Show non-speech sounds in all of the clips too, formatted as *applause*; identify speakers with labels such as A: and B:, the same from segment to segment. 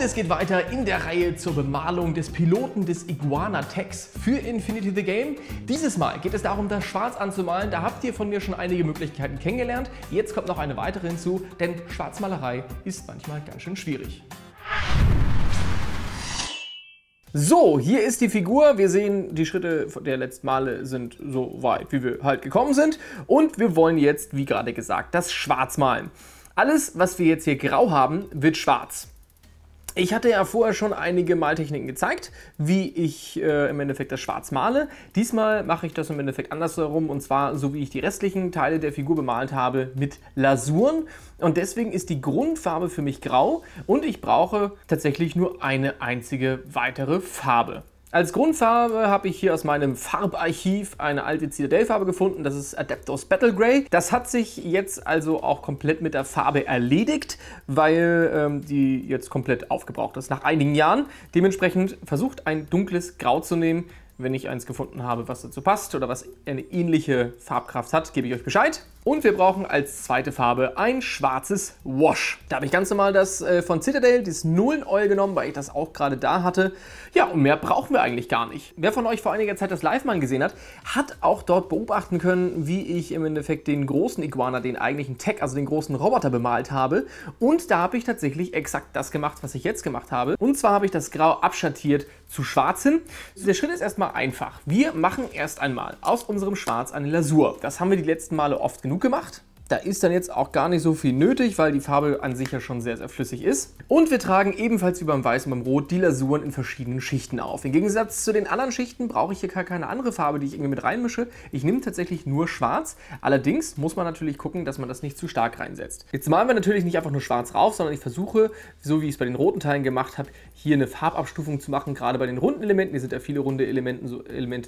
A: Es geht weiter in der Reihe zur Bemalung des Piloten des Iguana-Techs für Infinity the Game. Dieses Mal geht es darum, das Schwarz anzumalen. Da habt ihr von mir schon einige Möglichkeiten kennengelernt. Jetzt kommt noch eine weitere hinzu, denn Schwarzmalerei ist manchmal ganz schön schwierig. So, hier ist die Figur. Wir sehen, die Schritte der letzten Male sind so weit, wie wir halt gekommen sind. Und wir wollen jetzt, wie gerade gesagt, das Schwarz malen. Alles, was wir jetzt hier grau haben, wird schwarz. Ich hatte ja vorher schon einige Maltechniken gezeigt, wie ich äh, im Endeffekt das Schwarz male. Diesmal mache ich das im Endeffekt andersherum und zwar so wie ich die restlichen Teile der Figur bemalt habe mit Lasuren. Und deswegen ist die Grundfarbe für mich grau und ich brauche tatsächlich nur eine einzige weitere Farbe. Als Grundfarbe habe ich hier aus meinem Farbarchiv eine alte citadel gefunden. Das ist Adeptos Battle Grey. Das hat sich jetzt also auch komplett mit der Farbe erledigt, weil ähm, die jetzt komplett aufgebraucht ist nach einigen Jahren. Dementsprechend versucht ein dunkles Grau zu nehmen. Wenn ich eins gefunden habe, was dazu passt oder was eine ähnliche Farbkraft hat, gebe ich euch Bescheid. Und wir brauchen als zweite Farbe ein schwarzes Wash. Da habe ich ganz normal das äh, von Citadel, dieses Nullen Oil genommen, weil ich das auch gerade da hatte. Ja, und mehr brauchen wir eigentlich gar nicht. Wer von euch vor einiger Zeit das Live-Man gesehen hat, hat auch dort beobachten können, wie ich im Endeffekt den großen Iguana, den eigentlichen Tech, also den großen Roboter bemalt habe. Und da habe ich tatsächlich exakt das gemacht, was ich jetzt gemacht habe. Und zwar habe ich das Grau abschattiert zu Schwarz hin. Der Schritt ist erstmal einfach. Wir machen erst einmal aus unserem Schwarz eine Lasur. Das haben wir die letzten Male oft genug genug gemacht. Da ist dann jetzt auch gar nicht so viel nötig, weil die Farbe an sich ja schon sehr, sehr flüssig ist. Und wir tragen ebenfalls wie beim Weiß und beim Rot die Lasuren in verschiedenen Schichten auf. Im Gegensatz zu den anderen Schichten brauche ich hier gar keine andere Farbe, die ich irgendwie mit reinmische. Ich nehme tatsächlich nur schwarz. Allerdings muss man natürlich gucken, dass man das nicht zu stark reinsetzt. Jetzt malen wir natürlich nicht einfach nur schwarz rauf, sondern ich versuche, so wie ich es bei den roten Teilen gemacht habe, hier eine Farbabstufung zu machen, gerade bei den runden Elementen. Hier sind ja viele runde Elemente,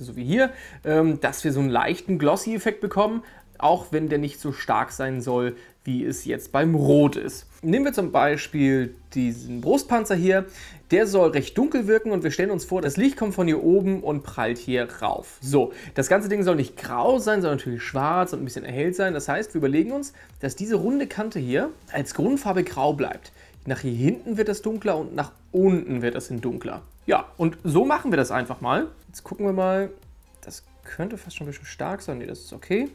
A: so wie hier, ähm, dass wir so einen leichten Glossy-Effekt bekommen, auch wenn der nicht so stark sein soll, wie es jetzt beim Rot ist. Nehmen wir zum Beispiel diesen Brustpanzer hier. Der soll recht dunkel wirken und wir stellen uns vor, das Licht kommt von hier oben und prallt hier rauf. So, das ganze Ding soll nicht grau sein, sondern natürlich schwarz und ein bisschen erhellt sein. Das heißt, wir überlegen uns, dass diese runde Kante hier als Grundfarbe grau bleibt. Nach hier hinten wird das dunkler und nach unten wird das in dunkler. Ja, und so machen wir das einfach mal. Jetzt gucken wir mal. Das könnte fast schon ein bisschen stark sein. Nee, das ist okay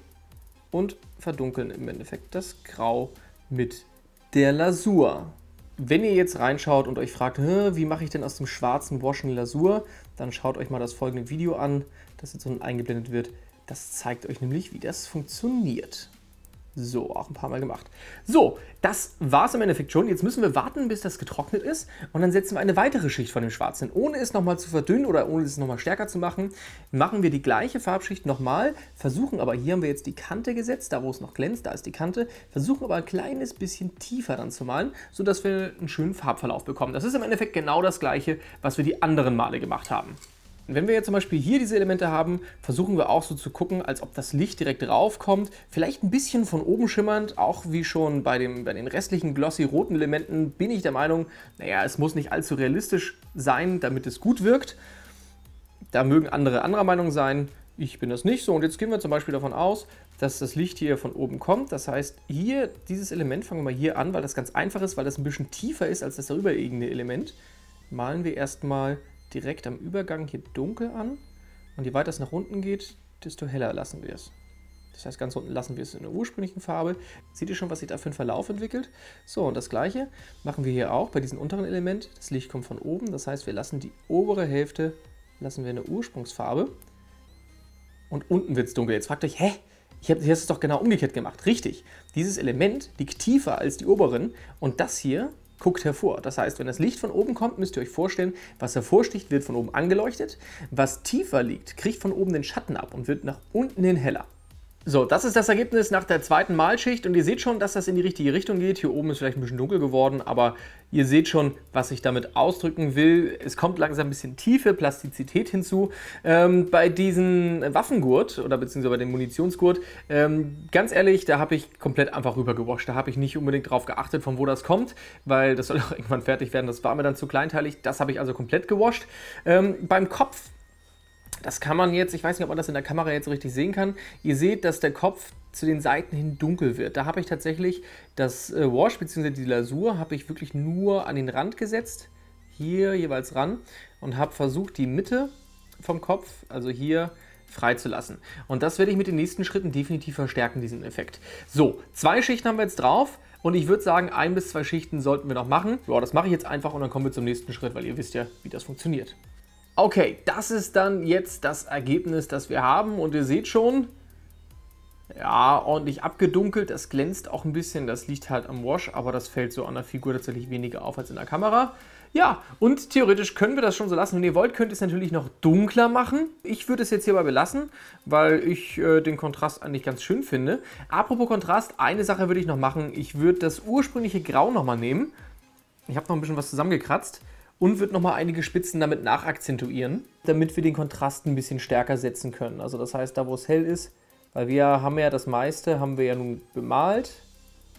A: und verdunkeln im Endeffekt das Grau mit der Lasur. Wenn ihr jetzt reinschaut und euch fragt, wie mache ich denn aus dem schwarzen Wash Lasur, dann schaut euch mal das folgende Video an, das jetzt unten eingeblendet wird. Das zeigt euch nämlich, wie das funktioniert. So, auch ein paar Mal gemacht. So, das war es im Endeffekt schon. Jetzt müssen wir warten, bis das getrocknet ist und dann setzen wir eine weitere Schicht von dem Schwarzen. Ohne es nochmal zu verdünnen oder ohne es nochmal stärker zu machen, machen wir die gleiche Farbschicht nochmal, versuchen aber, hier haben wir jetzt die Kante gesetzt, da wo es noch glänzt, da ist die Kante, versuchen aber ein kleines bisschen tiefer dann zu malen, sodass wir einen schönen Farbverlauf bekommen. Das ist im Endeffekt genau das gleiche, was wir die anderen Male gemacht haben. Und wenn wir jetzt zum Beispiel hier diese Elemente haben, versuchen wir auch so zu gucken, als ob das Licht direkt raufkommt. Vielleicht ein bisschen von oben schimmernd, auch wie schon bei, dem, bei den restlichen glossy roten Elementen bin ich der Meinung, naja, es muss nicht allzu realistisch sein, damit es gut wirkt. Da mögen andere anderer Meinung sein. Ich bin das nicht so. Und jetzt gehen wir zum Beispiel davon aus, dass das Licht hier von oben kommt. Das heißt, hier dieses Element, fangen wir mal hier an, weil das ganz einfach ist, weil das ein bisschen tiefer ist als das darüberliegende Element. Malen wir erstmal direkt am Übergang hier dunkel an. Und je weiter es nach unten geht, desto heller lassen wir es. Das heißt, ganz unten lassen wir es in der ursprünglichen Farbe. Seht ihr schon, was sich da für einen Verlauf entwickelt? So, und das gleiche machen wir hier auch bei diesem unteren Element. Das Licht kommt von oben, das heißt, wir lassen die obere Hälfte lassen wir in der Ursprungsfarbe. Und unten wird es dunkel. Jetzt fragt euch, hä? Ich habe es doch genau umgekehrt gemacht. Richtig. Dieses Element liegt tiefer als die oberen. Und das hier guckt hervor. Das heißt, wenn das Licht von oben kommt, müsst ihr euch vorstellen, was hervorsticht, wird von oben angeleuchtet. Was tiefer liegt, kriegt von oben den Schatten ab und wird nach unten hin heller. So, das ist das Ergebnis nach der zweiten Malschicht und ihr seht schon, dass das in die richtige Richtung geht. Hier oben ist vielleicht ein bisschen dunkel geworden, aber ihr seht schon, was ich damit ausdrücken will. Es kommt langsam ein bisschen Tiefe, Plastizität hinzu. Ähm, bei diesem Waffengurt oder beziehungsweise bei dem Munitionsgurt, ähm, ganz ehrlich, da habe ich komplett einfach rübergewascht. Da habe ich nicht unbedingt darauf geachtet, von wo das kommt, weil das soll *laughs* auch irgendwann fertig werden. Das war mir dann zu kleinteilig. Das habe ich also komplett gewascht. Ähm, beim Kopf das kann man jetzt, ich weiß nicht, ob man das in der Kamera jetzt so richtig sehen kann. Ihr seht, dass der Kopf zu den Seiten hin dunkel wird. Da habe ich tatsächlich das äh, Wash bzw. die Lasur habe ich wirklich nur an den Rand gesetzt, hier jeweils ran und habe versucht, die Mitte vom Kopf, also hier freizulassen. Und das werde ich mit den nächsten Schritten definitiv verstärken, diesen Effekt. So, zwei Schichten haben wir jetzt drauf. Und ich würde sagen, ein bis zwei Schichten sollten wir noch machen. Ja, das mache ich jetzt einfach und dann kommen wir zum nächsten Schritt, weil ihr wisst ja, wie das funktioniert. Okay, das ist dann jetzt das Ergebnis, das wir haben. Und ihr seht schon, ja, ordentlich abgedunkelt. Das glänzt auch ein bisschen. Das liegt halt am Wash, aber das fällt so an der Figur tatsächlich weniger auf als in der Kamera. Ja, und theoretisch können wir das schon so lassen. Wenn ihr wollt, könnt ihr es natürlich noch dunkler machen. Ich würde es jetzt hierbei belassen, weil ich äh, den Kontrast eigentlich ganz schön finde. Apropos Kontrast, eine Sache würde ich noch machen. Ich würde das ursprüngliche Grau nochmal nehmen. Ich habe noch ein bisschen was zusammengekratzt und wird nochmal einige Spitzen damit nachakzentuieren, damit wir den Kontrast ein bisschen stärker setzen können. Also das heißt, da wo es hell ist, weil wir haben ja das meiste, haben wir ja nun bemalt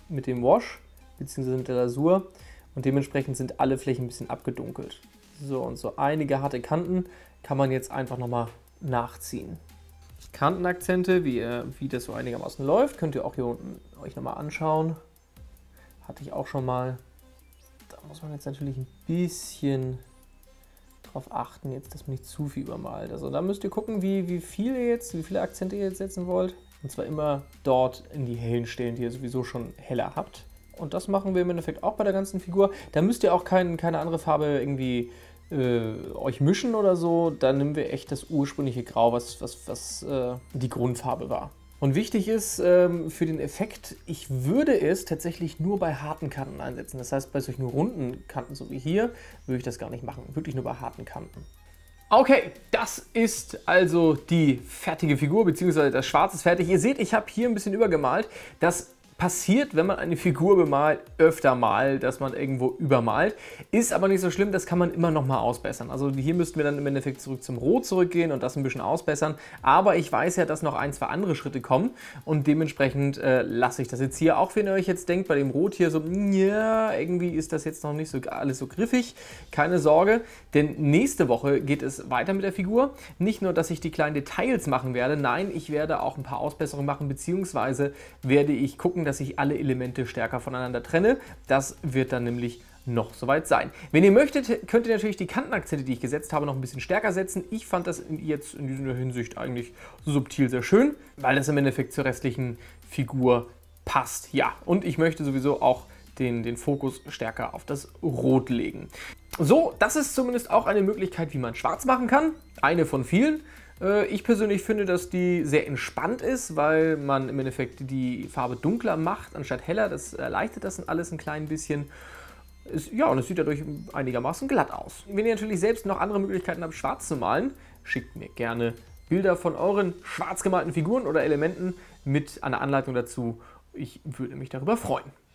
A: mit dem Wash bzw. mit der Lasur und dementsprechend sind alle Flächen ein bisschen abgedunkelt. So und so einige harte Kanten kann man jetzt einfach nochmal nachziehen. Kantenakzente, wie, äh, wie das so einigermaßen läuft, könnt ihr auch hier unten euch nochmal anschauen. Hatte ich auch schon mal muss man jetzt natürlich ein bisschen darauf achten, jetzt, dass man nicht zu viel übermalt. Also da müsst ihr gucken, wie, wie viel ihr jetzt, wie viele Akzente ihr jetzt setzen wollt. Und zwar immer dort in die hellen Stellen, die ihr sowieso schon heller habt. Und das machen wir im Endeffekt auch bei der ganzen Figur. Da müsst ihr auch kein, keine andere Farbe irgendwie äh, euch mischen oder so. Da nehmen wir echt das ursprüngliche Grau, was, was, was äh, die Grundfarbe war. Und wichtig ist ähm, für den Effekt, ich würde es tatsächlich nur bei harten Kanten einsetzen. Das heißt, bei solchen runden Kanten, so wie hier, würde ich das gar nicht machen. Wirklich nur bei harten Kanten. Okay, das ist also die fertige Figur, beziehungsweise das Schwarz ist fertig. Ihr seht, ich habe hier ein bisschen übergemalt. Das passiert, wenn man eine Figur bemalt, öfter mal, dass man irgendwo übermalt. Ist aber nicht so schlimm, das kann man immer nochmal ausbessern. Also hier müssten wir dann im Endeffekt zurück zum Rot zurückgehen und das ein bisschen ausbessern. Aber ich weiß ja, dass noch ein, zwei andere Schritte kommen und dementsprechend äh, lasse ich das jetzt hier. Auch wenn ihr euch jetzt denkt, bei dem Rot hier so, ja, irgendwie ist das jetzt noch nicht so alles so griffig. Keine Sorge, denn nächste Woche geht es weiter mit der Figur. Nicht nur, dass ich die kleinen Details machen werde, nein, ich werde auch ein paar Ausbesserungen machen, beziehungsweise werde ich gucken, dass ich alle Elemente stärker voneinander trenne. Das wird dann nämlich noch soweit sein. Wenn ihr möchtet, könnt ihr natürlich die Kantenakzente, die ich gesetzt habe, noch ein bisschen stärker setzen. Ich fand das jetzt in dieser Hinsicht eigentlich subtil sehr schön, weil das im Endeffekt zur restlichen Figur passt. Ja, und ich möchte sowieso auch den, den Fokus stärker auf das Rot legen. So, das ist zumindest auch eine Möglichkeit, wie man schwarz machen kann. Eine von vielen. Äh, ich persönlich finde, dass die sehr entspannt ist, weil man im Endeffekt die Farbe dunkler macht anstatt heller. Das erleichtert das alles ein klein bisschen. Ja, und es sieht dadurch einigermaßen glatt aus. Wenn ihr natürlich selbst noch andere Möglichkeiten habt, schwarz zu malen, schickt mir gerne Bilder von euren schwarz gemalten Figuren oder Elementen mit einer Anleitung dazu. Ich würde mich darüber freuen.